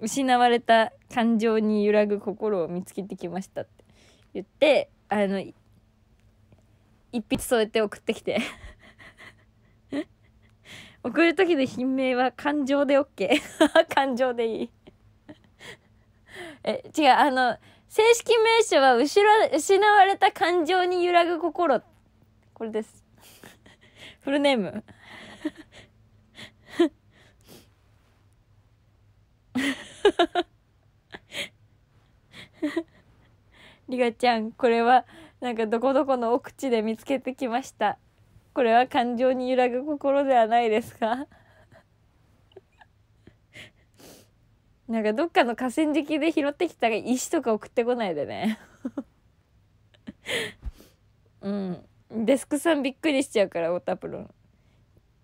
失われた感情に揺らぐ心を見つけてきましたって言ってあの一筆添えて送ってきて 送る時の品名は感情で OK 感情でいいえ違うあの正式名称は失われた感情に揺らぐ心これですフルネームリガちゃんこれはなんかどこどこの奥地で見つけてきましたこれは感情に揺らぐ心ではないですかなんかどっかの河川敷で拾ってきたら石とか送ってこないでねうんデスクさんびっくりしちゃうからオタプロン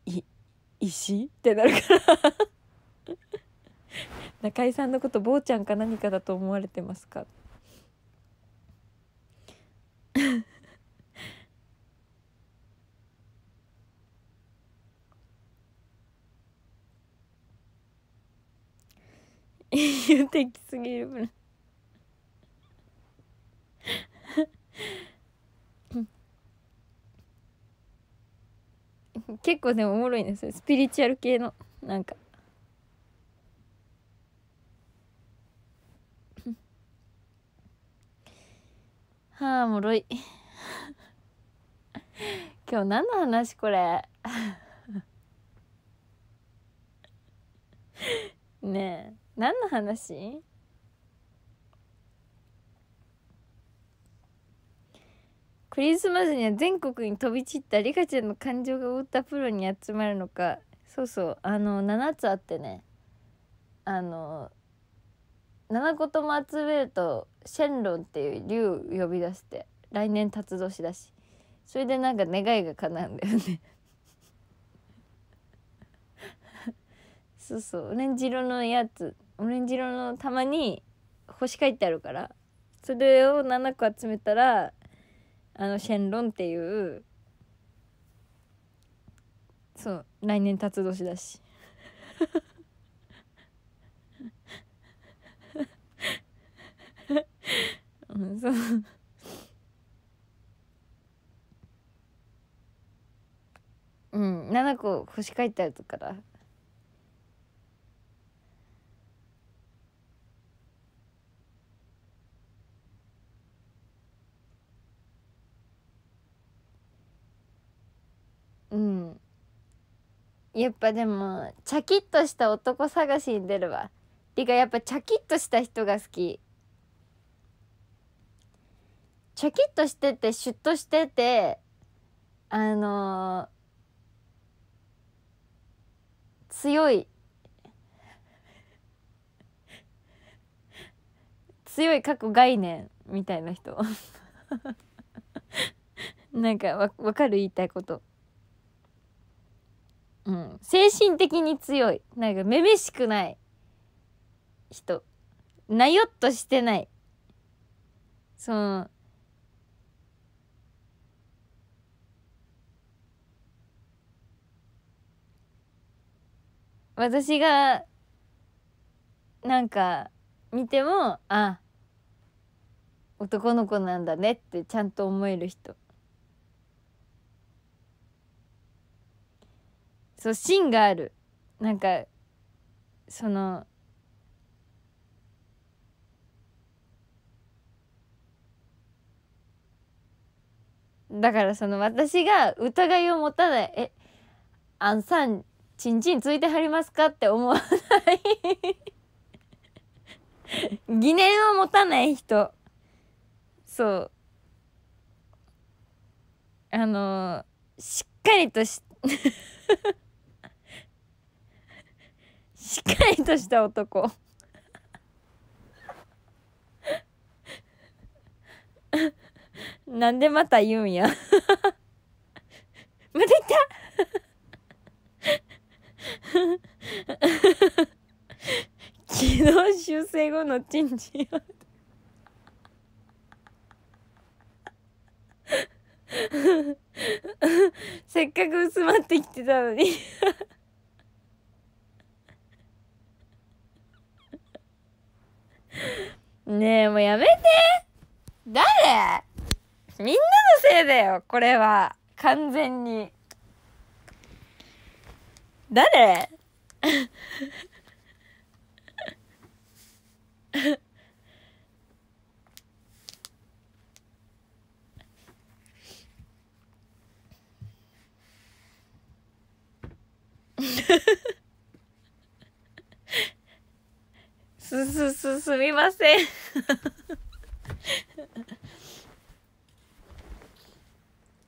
い石ってなるから中居さんのこと坊ちゃんか何かだと思われてますか有的すぎる 結構でもおもろいんですスピリチュアル系のなんかはあもろい今日何の話これ ねえ何の話クリスマスには全国に飛び散ったリカちゃんの感情が覆ったプロに集まるのかそうそうあの7つあってねあの七子と松ウェルとシェンロンっていう竜呼び出して来年辰年だしそれでなんか願いが叶うんだよねそうそうオレンジ色のやつオレンジ色の玉に星書いてあるからそれを7個集めたらあのシェンロンっていうそう来年辰年だしうんそううん7個星書いてあるとからうんやっぱでもチャキッとした男探しに出るわてかやっぱチャキッとした人が好きチャキッとしててシュッとしててあのー、強い強い過去概念みたいな人 なんかわ分かる言いたいこと。うん、精神的に強いなんかめめしくない人なよっとしてないその私がなんか見てもあ男の子なんだねってちゃんと思える人そう芯があるなんかそのだからその私が疑いを持たないえあんさんちんちんついてはりますかって思わない 疑念を持たない人そうあのー、しっかりとし しっかりとした男 なんでまた言うんやまた言った昨日修正後のチンチンせっかく薄まってきてたのにねえもうやめて誰みんなのせいだよこれは完全に。誰 すすすすみません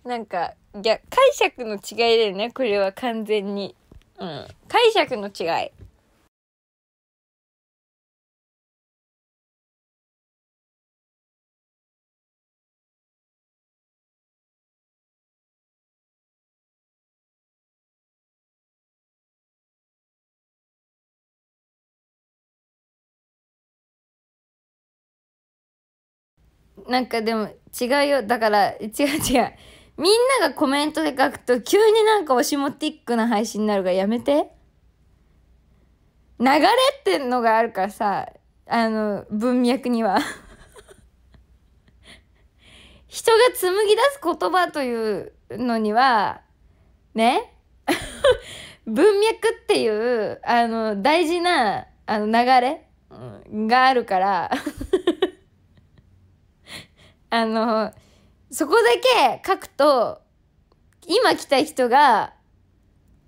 なんかいや解釈の違いだよねこれは完全にうん。解釈の違い。なんかでも違うよだから違う違うみんながコメントで書くと急になんかオシモティックな配信になるからやめて。流れってのがあるからさ、あの、文脈には 人が紡ぎ出す言葉というのには、ね 文脈っていう、あの、大事な、あの、流れ、うん、があるから あの、そこだけ書くと、今来た人が、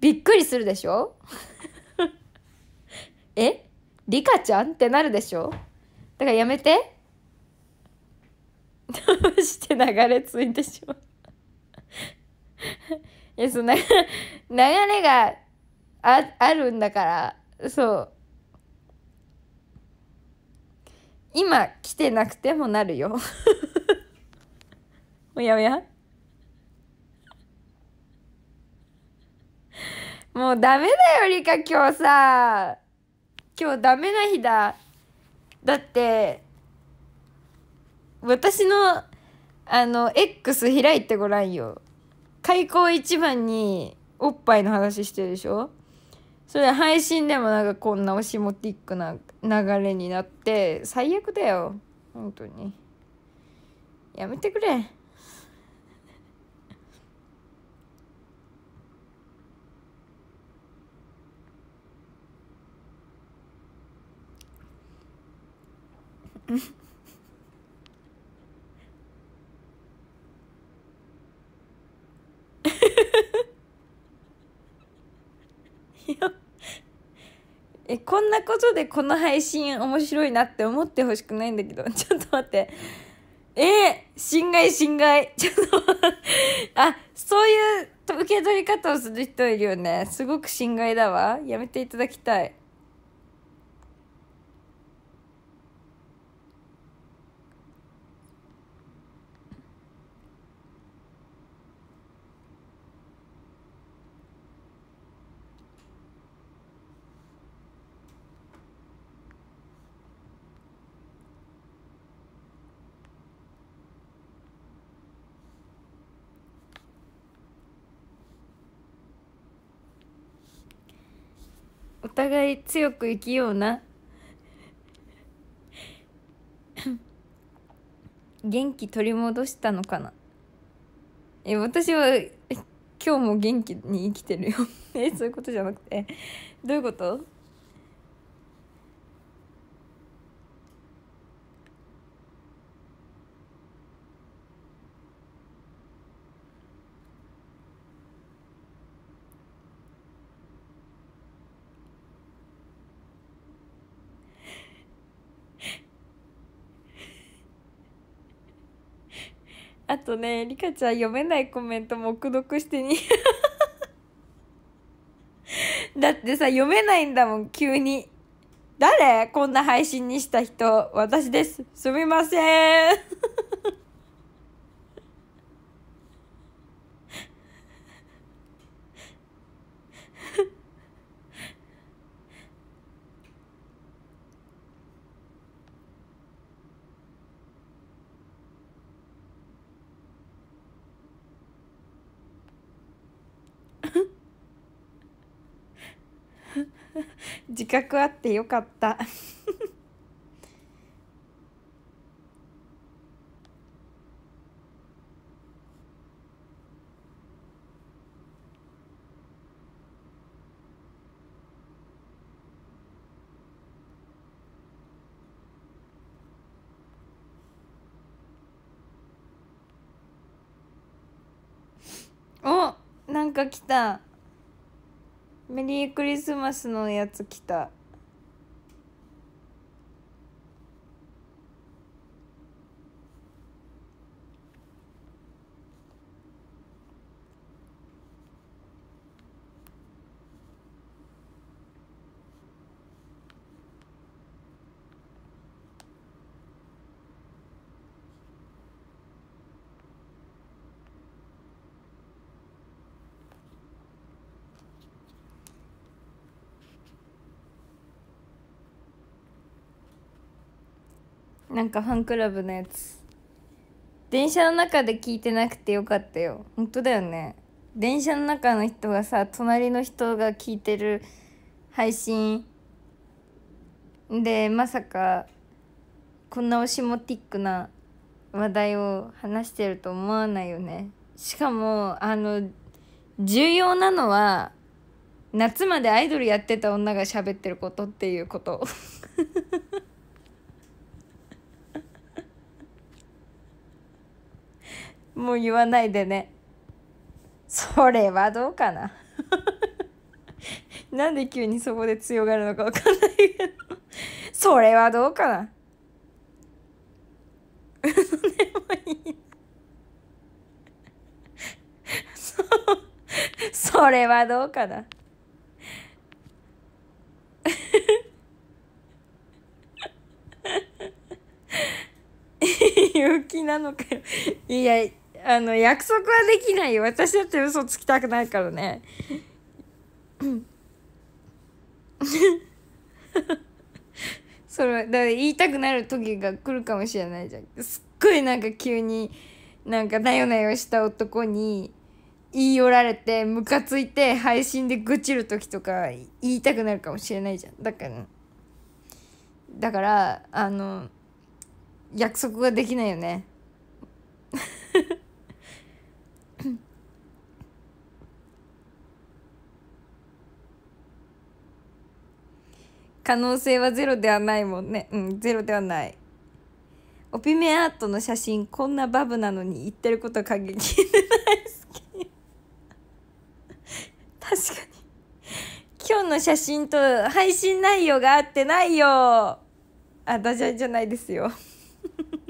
びっくりするでしょ えリカちゃんってなるでしょだからやめて。どうして流れ着いてしまういや、その流れがああるんだから、そう。今来てなくてもなるよやや。もうダメだよ、りか今日さ。今日ダメな日だ。だって、私の、あの、X 開いてごらんよ。開口一番に、おっぱいの話してるでしょそれ配信でもなんかこんなオシモティックな流れになって、最悪だよ。本当に。やめてくれ。い やえこんなことでこの配信面白いなって思ってほしくないんだけど ちょっと待ってえー、侵害侵害 ちょっとあそういう受け取り方をする人いるよねすごく侵害だわやめていただきたいお互い強く生きような元気取り戻したのかなえ私は今日も元気に生きてるよ えそういうことじゃなくてどういうこととねリカちゃん読めないコメント黙読してに だってさ読めないんだもん急に誰こんな配信にした人私ですすみません 自覚あってよかったおなんか来た。メリークリスマスのやつ来た。なんかファンクラブのやつ電車の中で聞いてなくてよかったよ本当だよね電車の中の人がさ隣の人が聞いてる配信でまさかこんなオシモティックな話題を話してると思わないよねしかもあの重要なのは夏までアイドルやってた女が喋ってることっていうこともう言わないでねそれはどうかな なんで急にそこで強がるのかわかんないけどそれはどうかなでもいいそうそれはどうかな陽 気なのかよいやあの、約束はできないよ。私だって嘘つきたくないからね。それだから言いたくなる時が来るかもしれないじゃん。すっごいなんか急に、なんかなよなよした男に言い寄られて、ムカついて配信で愚痴る時とか言いたくなるかもしれないじゃん。だから、だから、あの、約束ができないよね。可能性はゼロではないもんねうんゼロではないオピメアートの写真こんなバブなのに言ってること過激で大好き確かに今日の写真と配信内容が合ってないよあダジャレじゃないですよ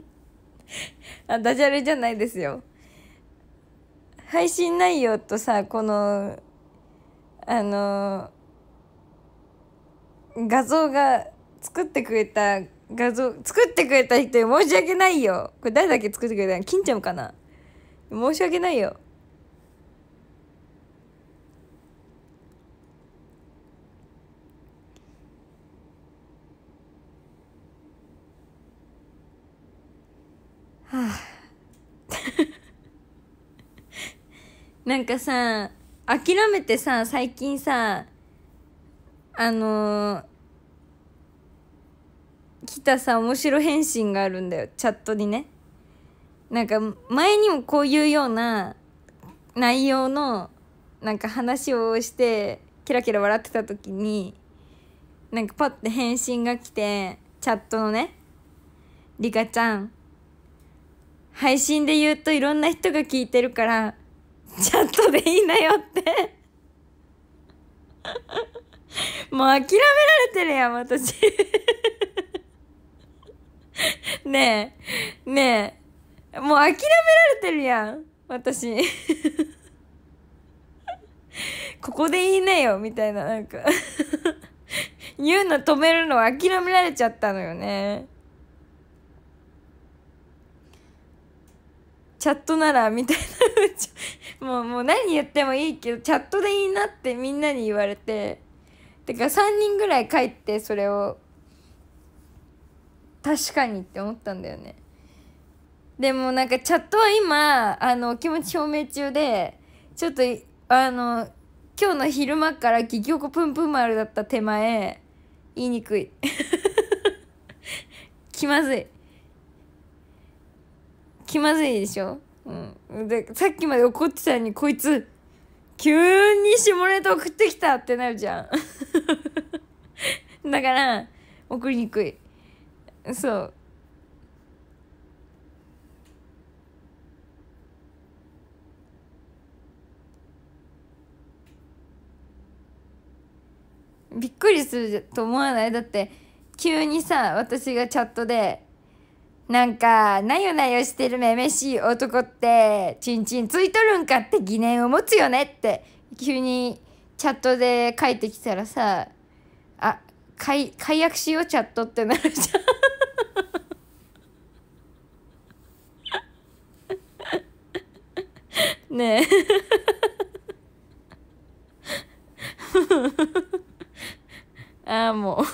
あダジャレじゃないですよ配信内容とさこのあの画像が作ってくれた画像作ってくれた人申し訳ないよこれ誰だっけ作ってくれたの金ちゃんかな申し訳ないよはあ なんかさ諦めてさ最近さあのたさん面白返信があるんだよチャットにねなんか前にもこういうような内容のなんか話をしてキラキラ笑ってた時になんかパッて返信が来てチャットのね「リカちゃん配信で言うといろんな人が聞いてるからチャットでいいなよ」って もう諦められてるやん、私 ねえ、ねえ、もう諦められてるやん、私 ここでいいねよ、みたいな、なんか言うの止めるの諦められちゃったのよね。チャットなら、みたいなもう、もう何言ってもいいけど、チャットでいいなってみんなに言われて。てか3人ぐらい帰ってそれを確かにって思ったんだよねでもなんかチャットは今あの気持ち表明中でちょっとあの今日の昼間から「激おこぷんぷん丸」だった手前言いにくい 気まずい気まずいでしょ、うん、でさっきまで怒ってたのにこいつ急に下ネタ送ってきたってなるじゃん だから送りにくいそうびっくりすると思わないだって急にさ私がチャットでなんか、なよなよしてるめめしい男って、ちんちんついとるんかって疑念を持つよねって、急にチャットで書いてきたらさ、あ、解解約しようチャットってなるじゃん。ねえ ああもう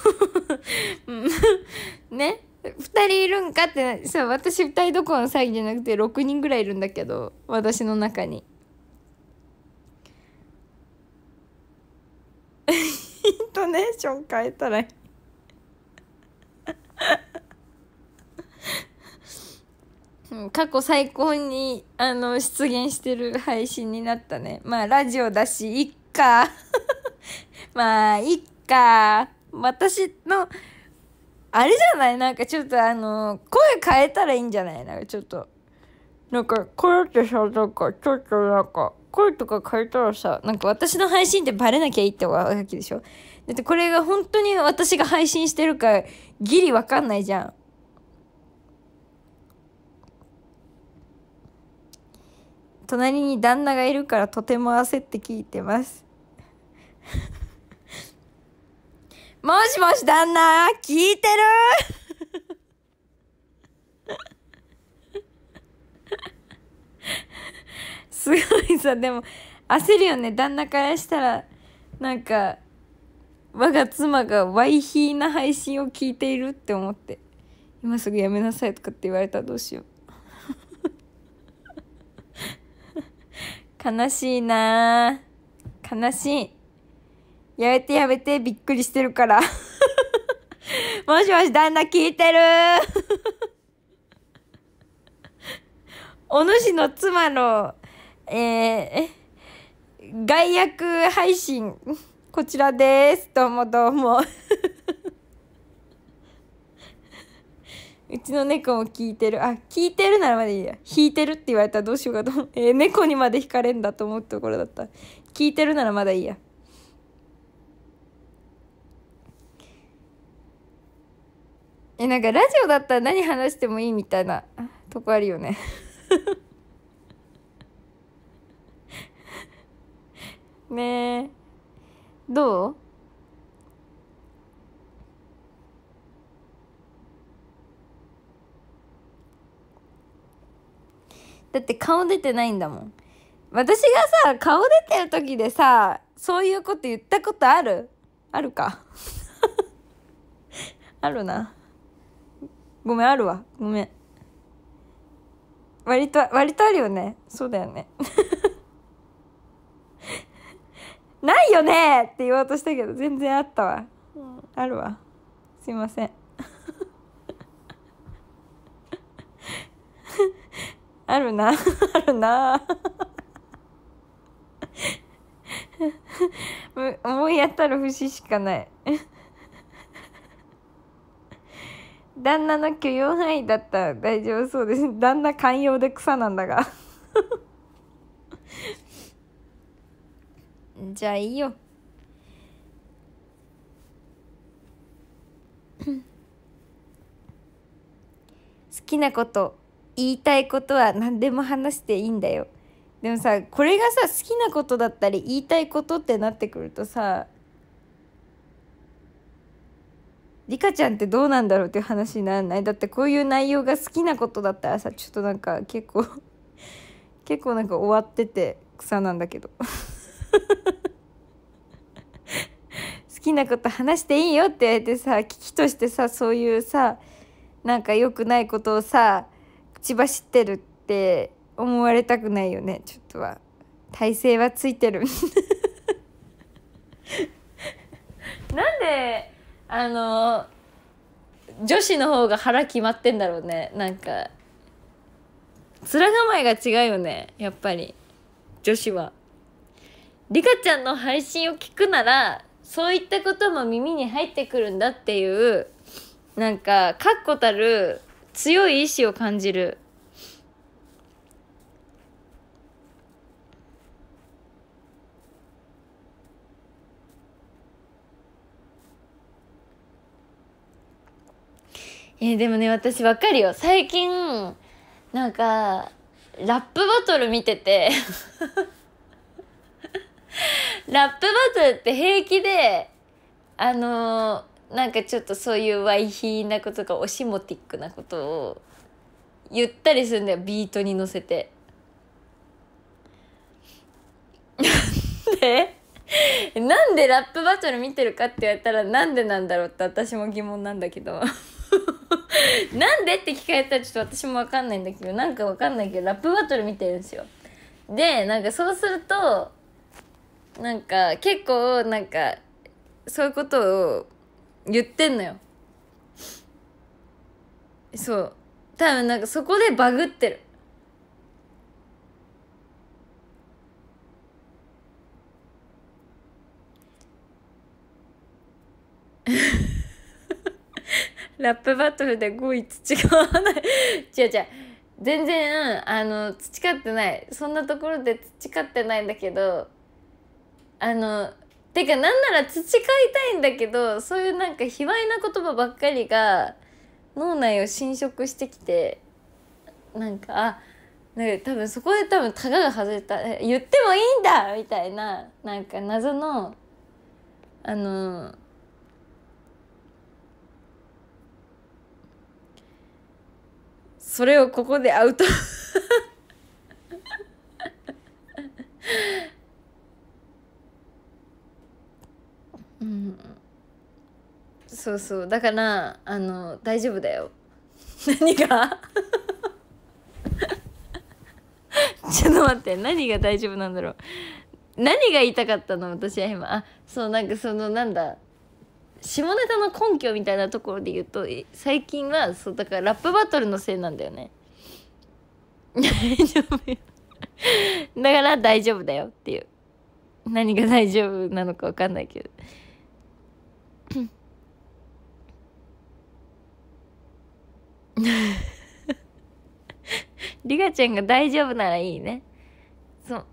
かってないそう私2人どころの詐欺じゃなくて6人ぐらいいるんだけど私の中に イントネーション変えたらいい過去最高にあの出現してる配信になったねまあラジオだしいっか まあいっか私のあれじゃないなんかちょっとあのー、声変えたらいいんじゃないなんかちょっと。なんか、声ってさ、なんか、ちょっとなんか、声とか変えたらさ、なんか私の配信ってバレなきゃいいってわけでしょだってこれが本当に私が配信してるか、ギリわかんないじゃん。隣に旦那がいるからとても焦って聞いてます。もしもし旦那、聞いてる すごいさ、でも焦るよね。旦那からしたら、なんか、我が妻がワイヒーな配信を聞いているって思って、今すぐやめなさいとかって言われたらどうしよう。悲しいな悲しい。やめてやめて、びっくりしてるから。もしもし、旦那聞いてるお主の妻の、えー、外役配信、こちらです。どうもどうも うちの猫も聞いてる。あ、聞いてるならまだいいや。弾いてるって言われたらどうしようかとえー、猫にまで惹かれんだと思うところだった。聞いてるならまだいいや。えなんかラジオだったら何話してもいいみたいなとこあるよね ねえどうだって顔出てないんだもん私がさ顔出てる時でさそういうこと言ったことあるあるか あるなごめん、あるわ。ごめん。割と、割とあるよね。そうだよね。ないよねって言おうとしたけど、全然あったわ。あるわ。すいません。あるな。あるな。思い当たる節しかない旦那の許容範囲だったら大丈夫そうです。旦那寛容で草なんだがじゃあいいよ。好きなこと言いたいことは何でも話していいんだよでもさこれがさ好きなことだったり言いたいことってなってくるとさリカちゃんってどうなんだろうっていう話にならないだってこういう内容が好きなことだったらさちょっとなんか結構 結構なんか終わってて草なんだけど 好きなこと話していいよって言われてさ危機としてさそういうさなんか良くないことをさ口走ってるって思われたくないよねちょっとは体勢はついてる なんであの女子の方が腹決まってんだろうねなんか面構えが違うよねやっぱり女子は。リカちゃんの配信を聞くならそういったことも耳に入ってくるんだっていうなんか確固たる強い意志を感じる。えでもね私わかるよ最近なんかラップバトル見てて ラップバトルって平気であのー、なんかちょっとそういうワイヒーなことかオシモティックなことを言ったりするんだよビートに乗せて。でなんでラップバトル見てるかって言われたらなんでなんだろうって私も疑問なんだけど なんでって聞かれたらちょっと私もわかんないんだけどなんかわかんないけどラップバトル見てるんですよでなんかそうするとなんか結構なんかそういうことを言ってんのよそう多分なんかそこでバグってる ラップバトルで語彙培わない違う違う全然あの培ってないそんなところで培ってないんだけどあのてかなんなら培いたいんだけどそういうなんか卑猥な言葉ばっかりが脳内を侵食してきてなんかあなんか多分そこで多分たがが外れた言ってもいいんだみたいななんか謎のあのそれをここでアウトうん、そうそうだからあの大丈夫だよ何がちょっと待って何が大丈夫なんだろう何が言いたかったの私は今あそうなんかそのなんだ下ネタの根拠みたいなところで言うと最近はそうだからラップバトルのせいなんだよね 大丈夫よだから大丈夫だよっていう何が大丈夫なのか分かんないけど リガちゃんが大丈夫ならいいねそう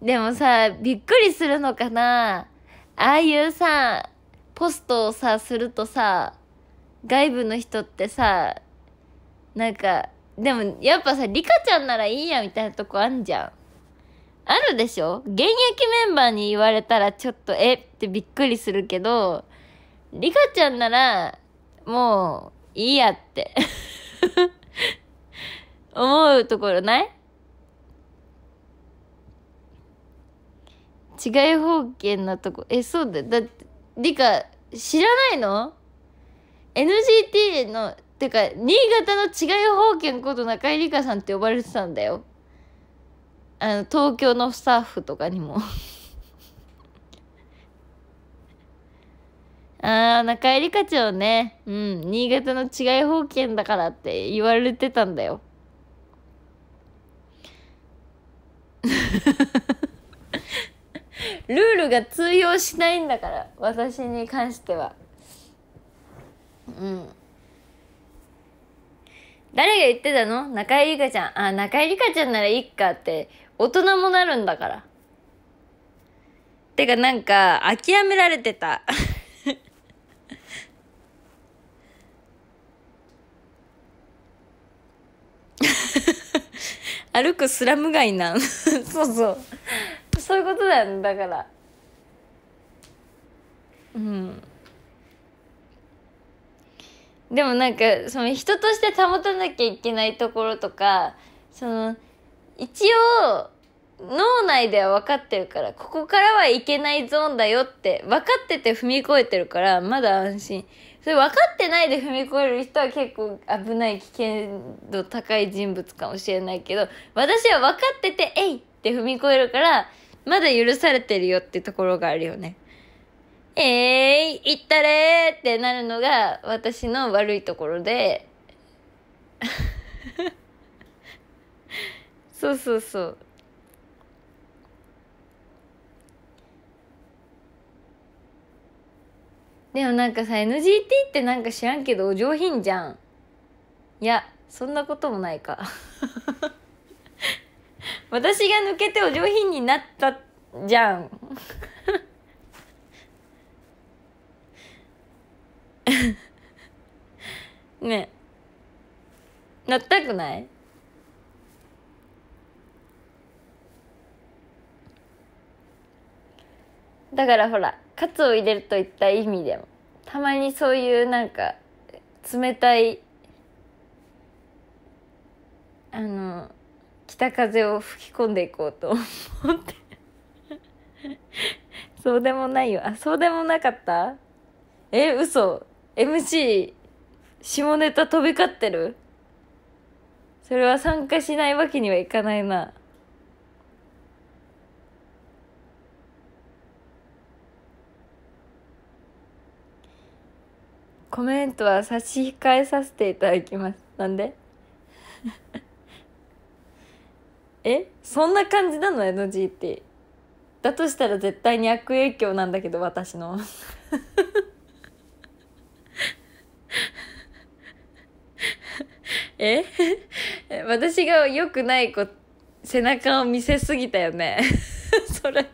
でもさびっくりするのかなああいうさ、ポストをさ、するとさ、外部の人ってさ、なんか、でもやっぱさ、リカちゃんならいいやみたいなとこあんじゃん。あるでしょ現役メンバーに言われたらちょっとえってびっくりするけど、リカちゃんなら、もう、いいやって 思うところない違い方形なとこえそうだだってりか知らないの ?NGT のてか新潟の違い方形こと中井理香さんって呼ばれてたんだよあの東京のスタッフとかにも ああ中井理香ちゃんはねうん新潟の違い方形だからって言われてたんだよ ルールが通用しないんだから私に関してはうん誰が言ってたの中井梨花ちゃんあ中井梨花ちゃんならいいかって大人もなるんだからてかなんか諦められてた 歩くスラム街なん そうそうそういうことだよねだからうんでもなんかその人として保たなきゃいけないところとかその一応脳内では分かってるからここからはいけないゾーンだよって分かってて踏み越えてるからまだ安心それ分かってないで踏み越える人は結構危ない危険度高い人物かもしれないけど私は分かってて「えい!」って踏み越えるからまだ許されてるよってところがあるよね。えい、ー、行ったれーってなるのが私の悪いところで そうそうそう。でもなんかさ NGT ってなんか知らんけどお上品じゃん。いやそんなこともないか私が抜けてお上品になったじゃん ねなったくないだからほらカツを入れるといった意味でもたまにそういうなんか冷たいあの北風を吹き込んでいこうと思って そうでもないよあそうでもなかったえ嘘 MC 下ネタ飛び交ってるそれは参加しないわけにはいかないなコメントは差し控えさせていただきますなんでえそんな感じなの NG ってだとしたら絶対に悪影響なんだけど私のえ私が良くない子背中を見せすぎたよね それ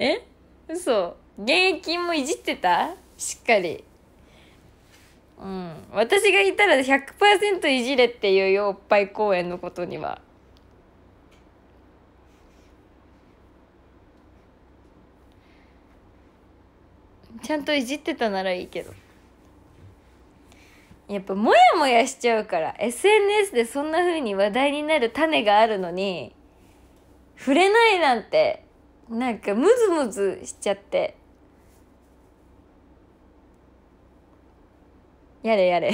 え嘘現役もいじってたしっかりうん、私がいたら100%いじれっていうよおっぱい公演のことには。ちゃんといじってたならいいけどやっぱモヤモヤしちゃうから SNS でそんなふうに話題になる種があるのに触れないなんてなんかムズムズしちゃってやれやれ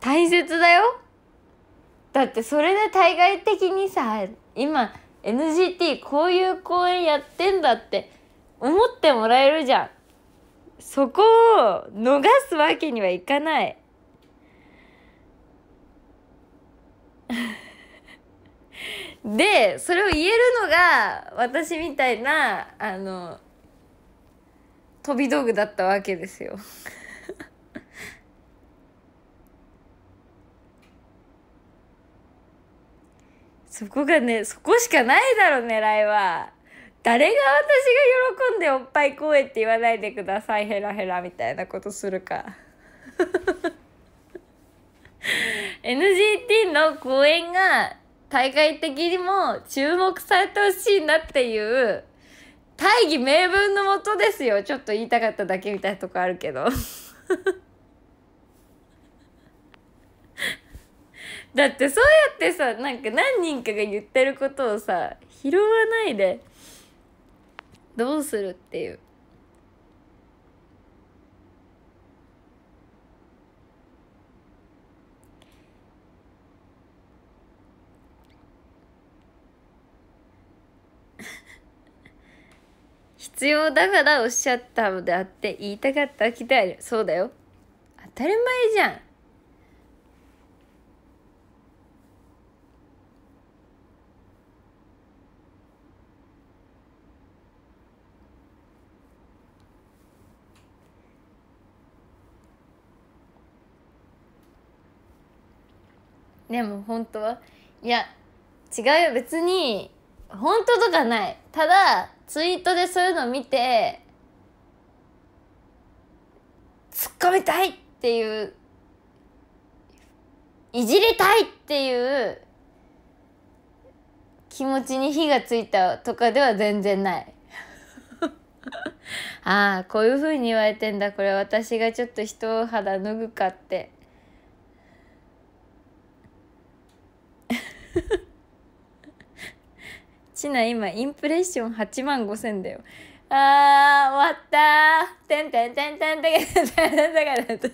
大切だよだってそれで対外的にさ今 NGT こういう公演やってんだって思ってもらえるじゃんそこを逃すわけにはいかないでそれを言えるのが私みたいなあの飛び道具だったわけですよ。そこがねそこしかないだろう狙いは。誰が私が喜んでおっぱい公って言わないでくださいヘラヘラみたいなことするか。NGT の公演が対外的にも注目されてほしいなっていう大義名分のもとですよちょっと言いたかっただけみたいなとこあるけど だってそうやってさなんか何人かが言ってることをさ拾わないでどうするっていう。必要だからおっしゃったのであって言いたかったきたいそうだよ当たり前じゃんでも本当はいや違うよ別に本当とかないただツイートでそういうの見て突っ込みたいっていういじりたいっていう気持ちに火がついたとかでは全然ない。ああこういうふうに言われてんだこれ私がちょっと人肌脱ぐかって。シナ今インプレッション8万5千だよあー終わったてんてんてんてんてんてんてんてんてんてん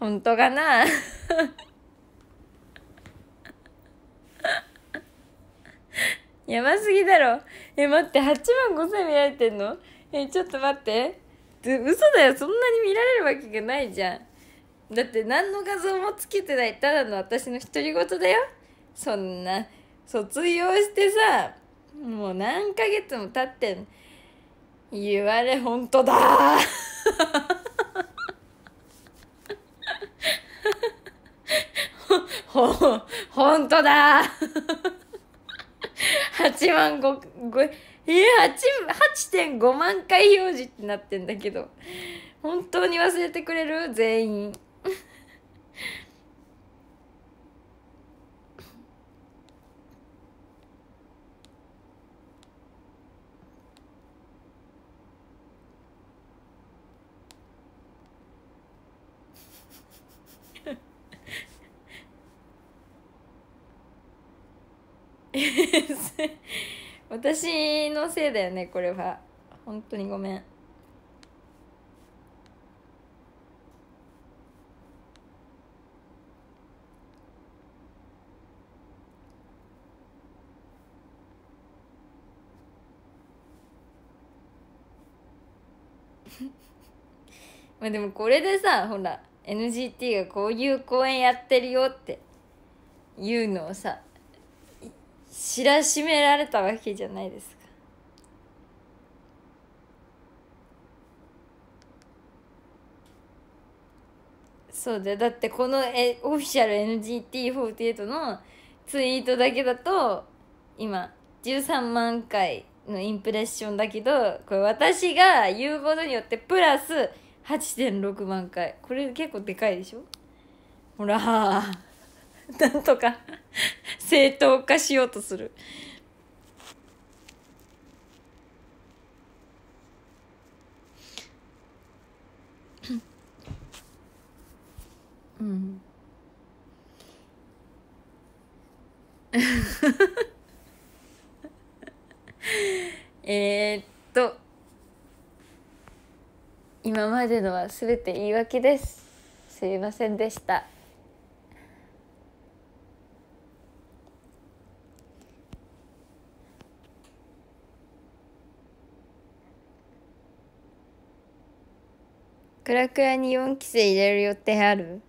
本当かなやばすぎだろえ待って8万5千見られてんのえちょっと待って嘘だよそんなに見られるわけがないじゃんだって何の画像もつけてないただの私の独り言だよそんな卒業してさもう何ヶ月も経ってん言われ本当だほほ本当だ8万5、5え八8.5万回表示ってなってんだけど本当に忘れてくれる全員。私のせいだよねこれは本当にごめん まあでもこれでさほら NGT がこういう公演やってるよって言うのをさ知らしめられたわけじゃないですかそうだだってこのオフィシャル NGT48 のツイートだけだと今13万回のインプレッションだけどこれ私が言うことによってプラス8.6万回これ結構でかいでしょほら なんとか 正当化しようとする。うん。えっと今までのは全て言い訳ですすいませんでしたクラクラに4期生入れる予定ある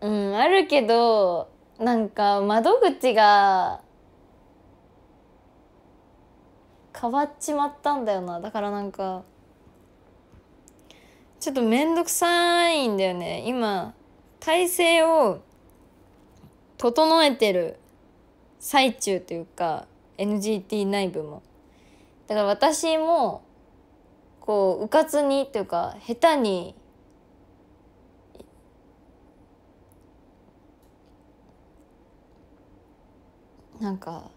うんあるけどなんか窓口が変わっちまったんだよなだからなんかちょっと面倒くさいんだよね今体制を整えてる最中というか NGT 内部もだから私もこううかつにというか下手になんか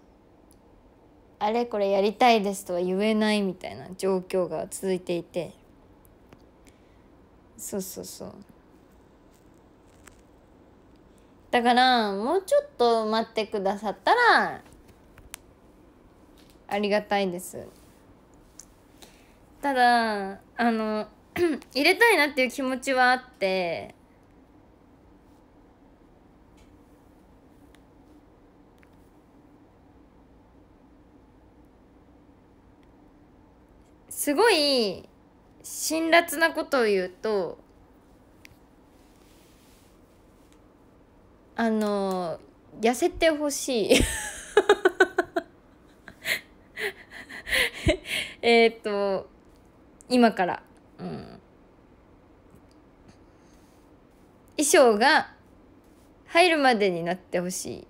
あれこれやりたいですとは言えないみたいな状況が続いていてそうそうそうだからもうちょっと待ってくださったらありがたいです。ただあの 入れたいなっていう気持ちはあってすごい辛辣なことを言うとあの痩せてほしい えっと今から、うん、衣装が入るまでになってほしい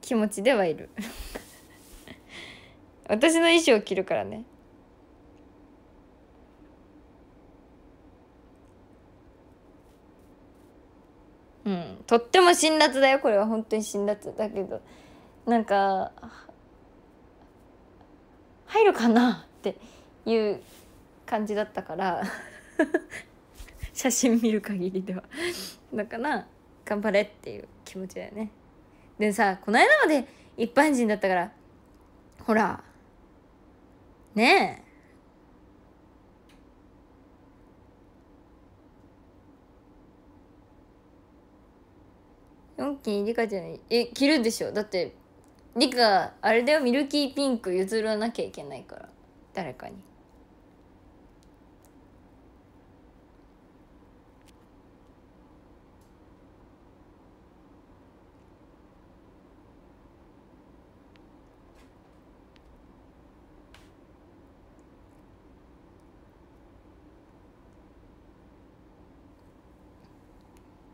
気持ちではいる 私の衣装を着るからねうんとっても辛辣だよこれは本当に辛辣だけどなんか入るかなっていう感じだったから 写真見る限りではだから頑張れっていう気持ちだよねでさこの間まで一般人だったからほらねえヨンキンリカちゃんえ着るんでしょだってリカあれだよミルキーピンク譲らなきゃいけないから誰かに。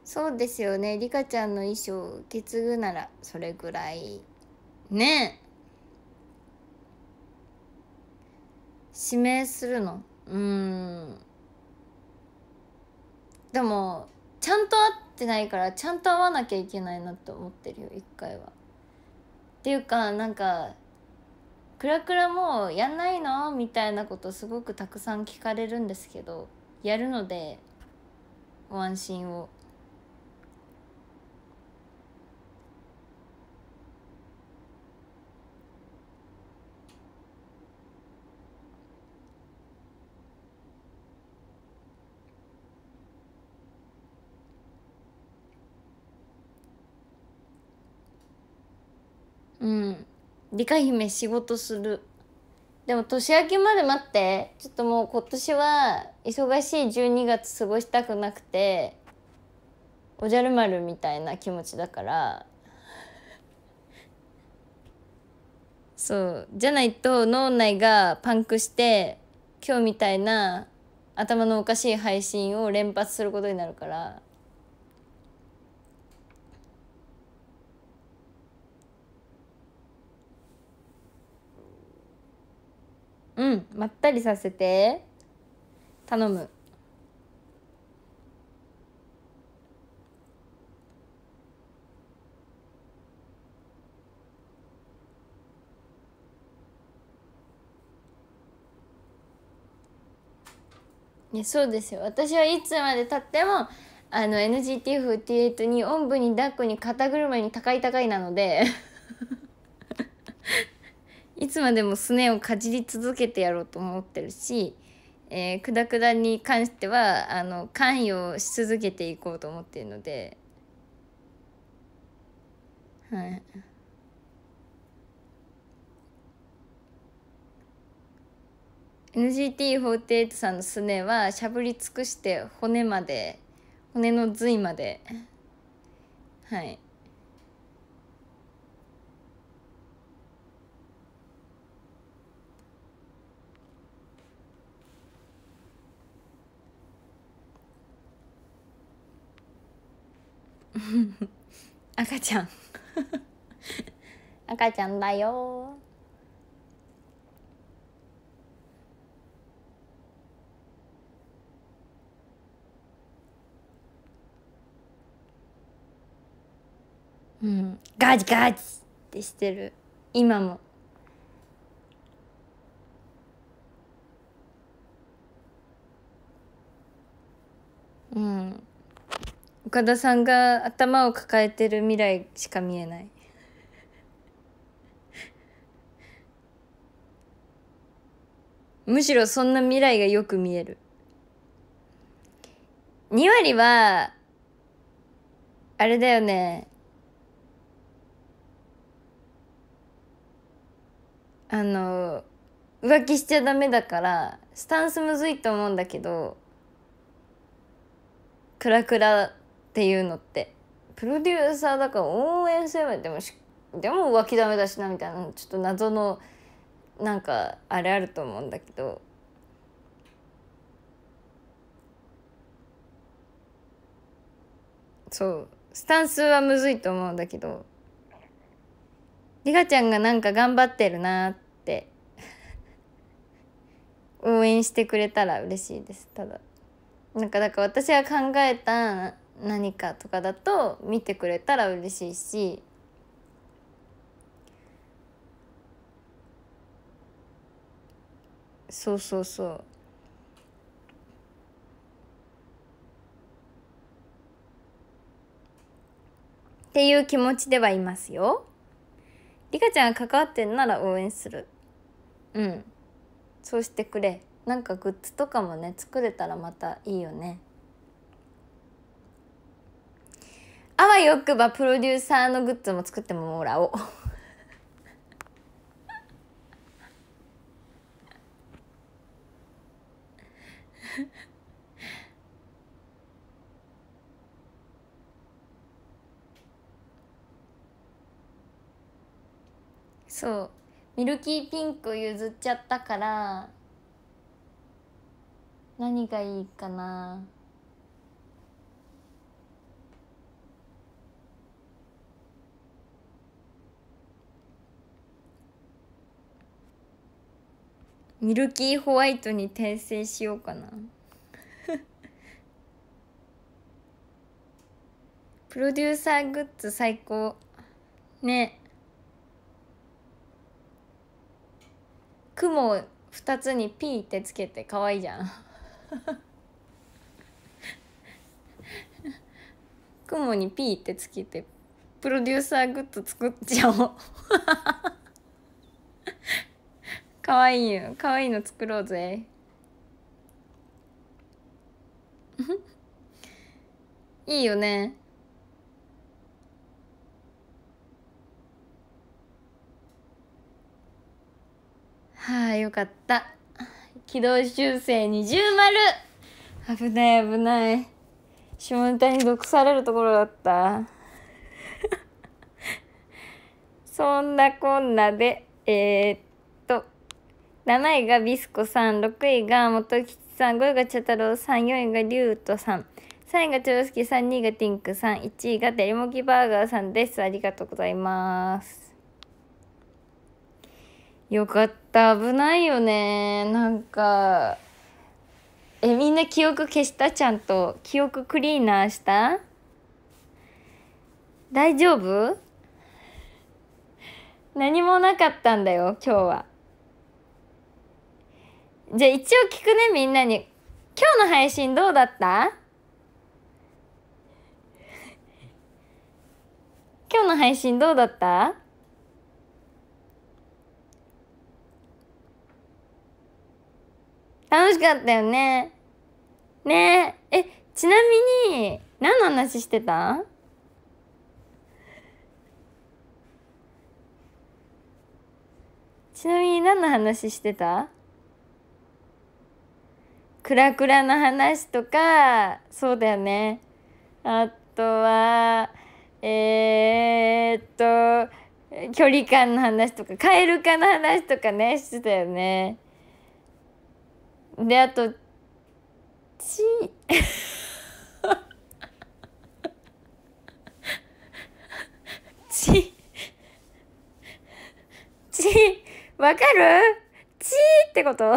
そうですよねリカちゃんの衣装受け継ぐならそれぐらいね指名するのうんでもちゃんと会ってないからちゃんと会わなきゃいけないなって思ってるよ一回は。っていうかなんか「クラクラもうやんないの?」みたいなことすごくたくさん聞かれるんですけどやるのでご安心を。うん理科姫仕事するでも年明けまで待ってちょっともう今年は忙しい12月過ごしたくなくておじゃる丸みたいな気持ちだからそうじゃないと脳内がパンクして今日みたいな頭のおかしい配信を連発することになるから。うんまったりさせて頼むいやそうですよ私はいつまでたってもあの NGT48 におんぶに抱っこに肩車に高い高いなのでいつまでもすねをかじり続けてやろうと思ってるし、えー、くだくだに関してはあの関与し続けていこうと思っているのではい。NGT48 さんのすねはしゃぶり尽くして骨まで骨の髄まではい 赤ちゃん 赤ちゃんだようんガチガチってしてる今も。うん岡田さんが頭を抱えてる未来しか見えないむしろそんな未来がよく見える2割はあれだよねあの浮気しちゃダメだからスタンスむずいと思うんだけどクラクラっていうのってプロデューサーだから応援せばでもでも浮気ダメだしなみたいなちょっと謎のなんかあれあると思うんだけどそうスタンスはむずいと思うんだけどリカちゃんがなんか頑張ってるなって応援してくれたら嬉しいですただなんかだから私が考えた何かとかだと見てくれたら嬉しいしそうそうそうっていう気持ちではいますよリカちゃんが関わってんなら応援するうんそうしてくれなんかグッズとかもね作れたらまたいいよねあわよくばプロデューサーのグッズも作ってもらおうそうミルキーピンク譲っちゃったから何がいいかなミルキーホワイトに転生しようかな プロデューサーグッズ最高ね雲二2つにピーってつけて可愛いじゃん 雲にピーってつけてプロデューサーグッズ作っちゃおうかわいいよかわいいの作ろうぜ いいよねはあよかった軌道修正二重丸危ない危ない下ネタに毒されるところだった そんなこんなでえー、っ7位がビスコさん、6位が元吉さん、5位が茶太郎さん、4位がリュウトさん、3位がチョロスキさん、2位がティンクさん、1位がデリモキバーガーさんです。ありがとうございます。よかった。危ないよね。なんか、え、みんな記憶消したちゃんと。記憶クリーナーした大丈夫何もなかったんだよ、今日は。じゃあ一応聞くねみんなに今日の配信どうだった今日の配信どうだった楽しかったよねねええちなみに何の話してたちなみに何の話してたクラクラの話とか、そうだよね。あとは、えー、っと、距離感の話とか、カエル化の話とかね、してたよね。で、あと、ち、ち、ち、わかるちってこと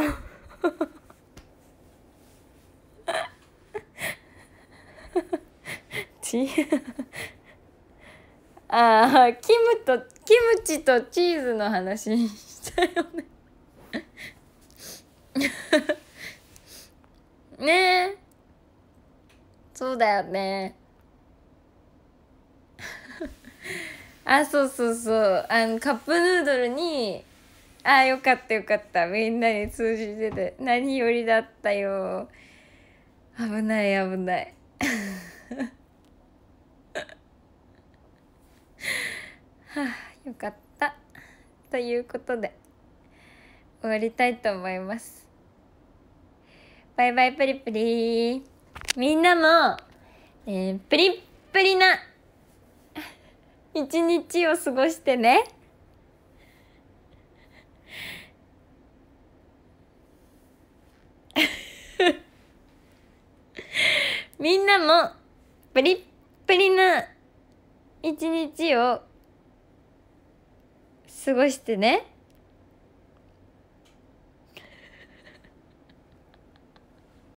チ ああキムとキムチとチーズの話したよねねえそうだよね あそうそうそうあのカップヌードルにあよかったよかったみんなに通じてて何よりだったよ危ない危ない はあよかったということで終わりたいと思いますバイバイプリプリみんなも、えー、プリップリな一日を過ごしてねみんなもプリップリな一日を過ごしてね